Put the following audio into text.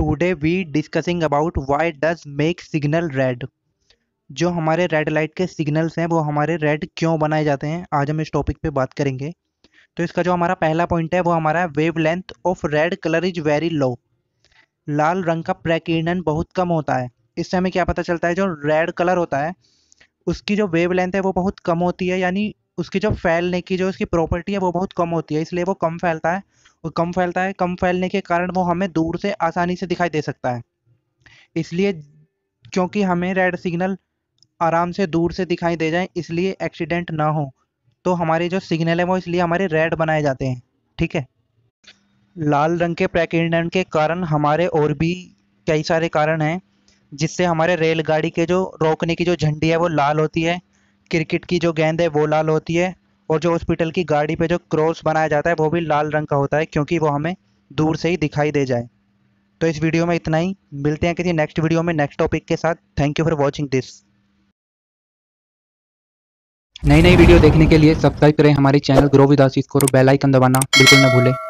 today we discussing about why does make signal red जो हमारे red light के signals हैं वो हमारे रेड क्यों बनाए जाते हैं आज हम इस टॉपिक पे बात करेंगे तो इसका जो हमारा पहला पॉइंट है वो हमारा wavelength of red colour is very low लाल रंग का प्रकीर्णन बहुत कम होता है इससे हमें क्या पता चलता है जो रेड कलर होता है उसकी जो वेव लेंथ है वो बहुत कम होती है यानी उसकी जो फैलने की जो उसकी प्रॉपर्टी है वो बहुत कम होती है इसलिए वो कम फैलता है और कम फैलता है कम फैलने के कारण वो हमें दूर से आसानी से दिखाई दे सकता है इसलिए क्योंकि हमें रेड सिग्नल आराम से दूर से दिखाई दे जाए इसलिए एक्सीडेंट ना हो तो हमारे जो सिग्नल है वो इसलिए हमारे रेड बनाए जाते हैं ठीक है लाल रंग के प्रकीर्णन के कारण हमारे और भी कई सारे कारण हैं जिससे हमारे रेलगाड़ी के जो रोकने की जो झंडी है वो लाल होती है क्रिकेट की जो गेंद है वो लाल होती है और जो हॉस्पिटल की गाड़ी पे जो क्रॉस बनाया जाता है वो भी लाल रंग का होता है क्योंकि वो हमें दूर से ही दिखाई दे जाए तो इस वीडियो में इतना ही मिलते हैं किसी नेक्स्ट वीडियो में नेक्स्ट टॉपिक के साथ thank you for watching this नई नई वीडियो देखने के लिए सब्सक्राइब करें हमारे चैनल ग्रो विद आशीष को बेल आइकन दबाना बिल्कुल ना भूलें